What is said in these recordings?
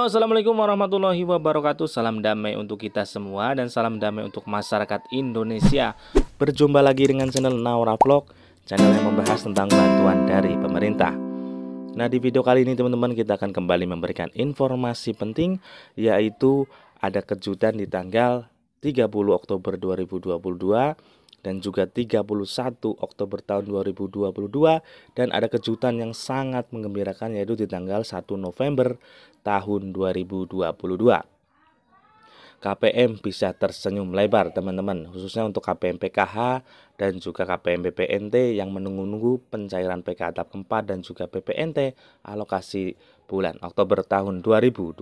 Halo assalamualaikum warahmatullahi wabarakatuh Salam damai untuk kita semua dan salam damai untuk masyarakat Indonesia Berjumpa lagi dengan channel Naura Vlog Channel yang membahas tentang bantuan dari pemerintah Nah di video kali ini teman-teman kita akan kembali memberikan informasi penting Yaitu ada kejutan di tanggal 30 Oktober 2022 dan juga 31 Oktober tahun 2022 dan ada kejutan yang sangat mengembirakan yaitu di tanggal 1 November tahun 2022. KPM bisa tersenyum lebar teman-teman khususnya untuk KPM PKH dan juga KPM BPNT yang menunggu-nunggu pencairan PKH tahap keempat dan juga BPNT alokasi bulan Oktober tahun 2022.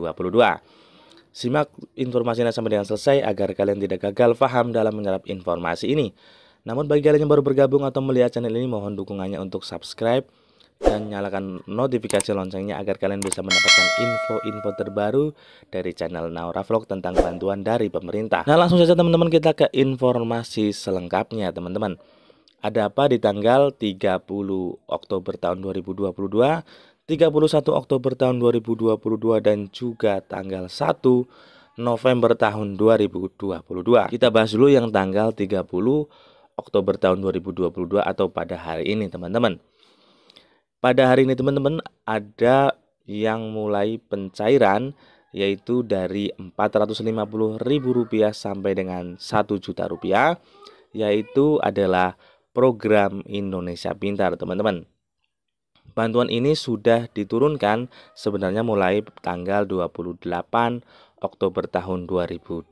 Simak informasinya sampai dengan selesai agar kalian tidak gagal paham dalam menyerap informasi ini. Namun bagi kalian yang baru bergabung atau melihat channel ini mohon dukungannya untuk subscribe dan nyalakan notifikasi loncengnya agar kalian bisa mendapatkan info-info terbaru dari channel Naura Vlog tentang bantuan dari pemerintah. Nah langsung saja teman-teman kita ke informasi selengkapnya teman-teman. Ada apa di tanggal 30 Oktober tahun 2022 31 Oktober tahun 2022 dan juga tanggal 1 November tahun 2022. Kita bahas dulu yang tanggal 30 Oktober tahun 2022 atau pada hari ini teman-teman. Pada hari ini teman-teman ada yang mulai pencairan yaitu dari Rp450.000 sampai dengan satu juta rupiah yaitu adalah program Indonesia Pintar teman-teman. Bantuan ini sudah diturunkan sebenarnya mulai tanggal 28 Oktober tahun 2022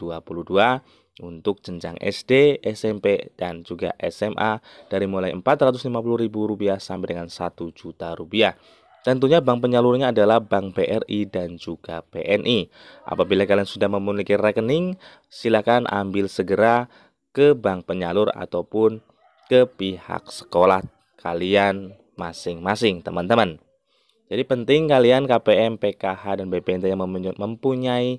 untuk jenjang SD, SMP, dan juga SMA dari mulai Rp450.000 sampai dengan satu juta rupiah. Tentunya bank penyalurnya adalah Bank BRI dan juga BNI. Apabila kalian sudah memiliki rekening, silakan ambil segera ke bank penyalur ataupun ke pihak sekolah kalian masing-masing teman-teman. Jadi penting kalian KPM, PKH, dan BPNT yang mempunyai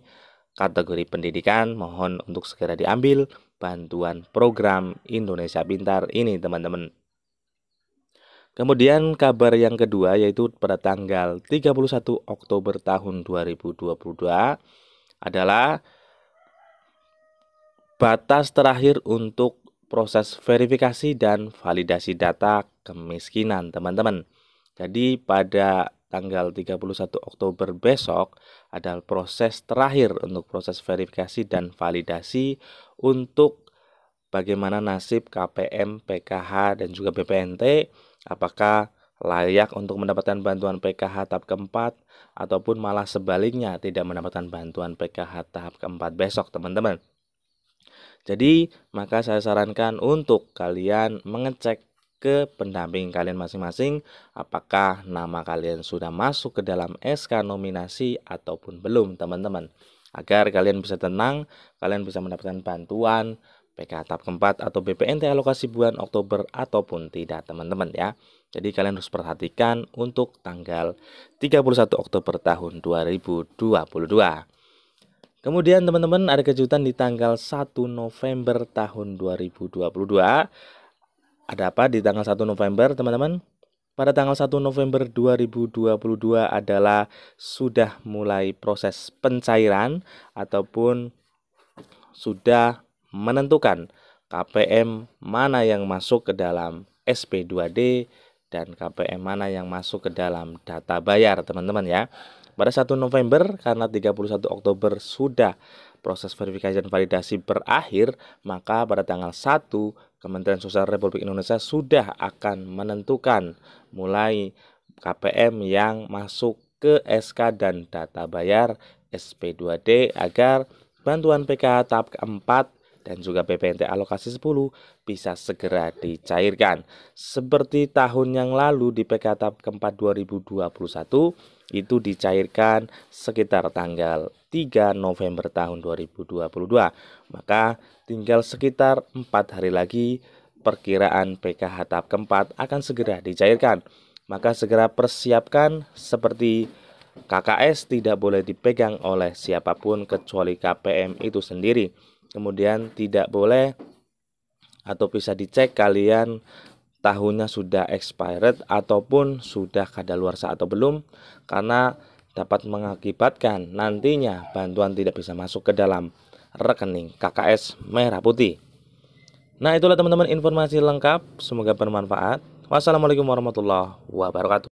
kategori pendidikan mohon untuk segera diambil bantuan program Indonesia Pintar ini teman-teman. Kemudian kabar yang kedua yaitu pada tanggal 31 Oktober tahun 2022 adalah batas terakhir untuk proses verifikasi dan validasi data kemiskinan, teman-teman. Jadi pada tanggal 31 Oktober besok ada proses terakhir untuk proses verifikasi dan validasi untuk bagaimana nasib KPM, PKH dan juga BPNT apakah layak untuk mendapatkan bantuan PKH tahap keempat ataupun malah sebaliknya tidak mendapatkan bantuan PKH tahap keempat besok teman-teman. Jadi maka saya sarankan untuk kalian mengecek ke pendamping kalian masing-masing apakah nama kalian sudah masuk ke dalam SK nominasi ataupun belum teman-teman agar kalian bisa tenang kalian bisa mendapatkan bantuan PK tahap keempat atau BPNT alokasi bulan Oktober ataupun tidak teman-teman ya jadi kalian harus perhatikan untuk tanggal 31 Oktober tahun 2022 Kemudian teman-teman ada kejutan di tanggal 1 November tahun 2022 ada apa di tanggal 1 November, teman-teman? Pada tanggal 1 November 2022 adalah sudah mulai proses pencairan ataupun sudah menentukan KPM mana yang masuk ke dalam SP2D dan KPM mana yang masuk ke dalam data bayar, teman-teman ya. Pada 1 November karena 31 Oktober sudah proses verifikasi dan validasi berakhir, maka pada tanggal 1 Kementerian Sosial Republik Indonesia sudah akan menentukan mulai KPM yang masuk ke SK dan data bayar SP2D agar bantuan PKH tahap keempat dan juga BPNT alokasi 10 bisa segera dicairkan. Seperti tahun yang lalu di PKH tahap keempat 2021, itu dicairkan sekitar tanggal 3 November tahun 2022. Maka tinggal sekitar empat hari lagi perkiraan PKH tahap keempat akan segera dicairkan. Maka segera persiapkan seperti KKS tidak boleh dipegang oleh siapapun kecuali KPM itu sendiri. Kemudian tidak boleh atau bisa dicek kalian tahunnya sudah expired ataupun sudah kadaluarsa atau belum karena dapat mengakibatkan nantinya bantuan tidak bisa masuk ke dalam rekening KKS Merah Putih. Nah, itulah teman-teman informasi lengkap, semoga bermanfaat. Wassalamualaikum warahmatullahi wabarakatuh.